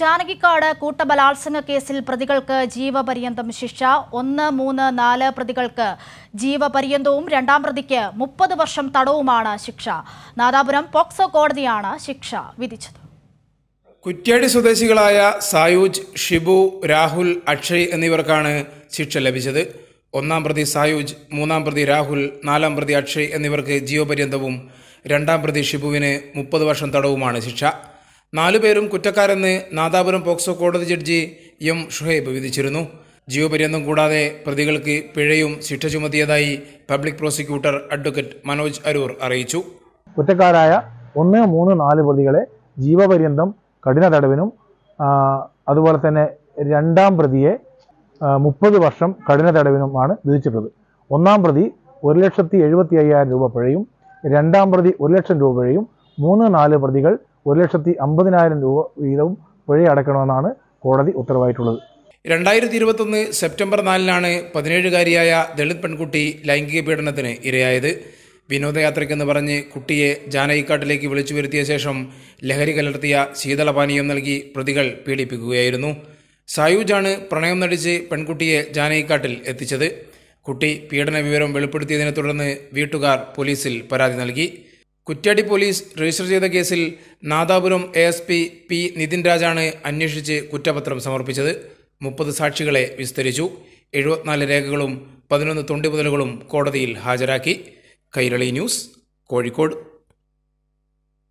ജാനകിക്കാട് കൂട്ടബലാത്സംഗ കേസിൽ പ്രതികൾക്ക് ജീവപര്യന്തം ശിക്ഷ ഒന്ന് മൂന്ന് നാല് പ്രതികൾക്ക് ജീവപര്യന്തവും രണ്ടാം പ്രതിക്ക് മുപ്പത് വർഷം തടവുമാണ് ശിക്ഷ നാദാപുരം പോക്സോ കോടതിയാണ് ശിക്ഷ വിധിച്ചത് കുറ്റ്യാടി സ്വദേശികളായ സായൂജ് ഷിബു രാഹുൽ അക്ഷയ് എന്നിവർക്കാണ് ശിക്ഷ ലഭിച്ചത് ഒന്നാം പ്രതി സായൂജ് മൂന്നാം പ്രതി രാഹുൽ നാലാം പ്രതി അക്ഷയ് എന്നിവർക്ക് ജീവപര്യന്തവും രണ്ടാം പ്രതി ഷിബുവിന് മുപ്പത് വർഷം തടവുമാണ് ശിക്ഷ നാലുപേരും കുറ്റക്കാരെന്ന് നാദാപുരം പോക്സോ കോടതി ജഡ്ജി എം ഷുഹൈബ് വിധിച്ചിരുന്നു ജീവപര്യന്തം കൂടാതെ പ്രതികൾക്ക് പിഴയും ശിക്ഷ ചുമത്തിയതായി public prosecutor advocate Manoj Aroor അറിയിച്ചു കുറ്റക്കാരായ ഒന്ന് മൂന്ന് നാല് പ്രതികളെ ജീവപര്യന്തം കഠിന തടവിനും അതുപോലെ തന്നെ രണ്ടാം പ്രതിയെ മുപ്പത് വർഷം കഠിന തടവിനുമാണ് വിധിച്ചിട്ടുള്ളത് ഒന്നാം പ്രതി ഒരു ലക്ഷത്തി എഴുപത്തി അയ്യായിരം രൂപ പിഴയും രണ്ടാം പ്രതി ഒരു ലക്ഷം രൂപ പിഴയും മൂന്ന് നാല് പ്രതികൾ ഒരു ലക്ഷത്തി അമ്പതിനായിരം രൂപ വീതവും പിഴ അടക്കണമെന്നാണ് കോടതി ഉത്തരവായിട്ടുള്ളത് രണ്ടായിരത്തി ഇരുപത്തൊന്ന് സെപ്റ്റംബർ നാലിനാണ് പതിനേഴുകാരിയായ ദളിത് പെൺകുട്ടി ലൈംഗിക പീഡനത്തിന് ഇരയായത് വിനോദയാത്രയ്ക്കെന്ന് പറഞ്ഞ് കുട്ടിയെ ജാനകിക്കാട്ടിലേക്ക് വിളിച്ചു വരുത്തിയ ശേഷം ലഹരി കലർത്തിയ ശീതളപാനീയം നൽകി പ്രതികൾ പീഡിപ്പിക്കുകയായിരുന്നു സായൂജാണ് പ്രണയം നടിച്ച് പെൺകുട്ടിയെ ജാനകിക്കാട്ടിൽ എത്തിച്ചത് കുട്ടി പീഡന വിവരം വെളിപ്പെടുത്തിയതിനെ തുടർന്ന് വീട്ടുകാർ പോലീസിൽ പരാതി നൽകി കുറ്റ്യാടി പോലീസ് രജിസ്റ്റർ ചെയ്ത കേസിൽ Nadapuram A S P P Nithin രാജാണ് അന്വേഷിച്ച് കുറ്റപത്രം സമർപ്പിച്ചത് മുപ്പത് സാക്ഷികളെ വിസ്തരിച്ചു എഴുപത്തിനാല് രേഖകളും പതിനൊന്ന് തൊണ്ടിമുതലുകളും കോടതിയിൽ ഹാജരാക്കി കൈരളി ന്യൂസ് കോഴിക്കോട്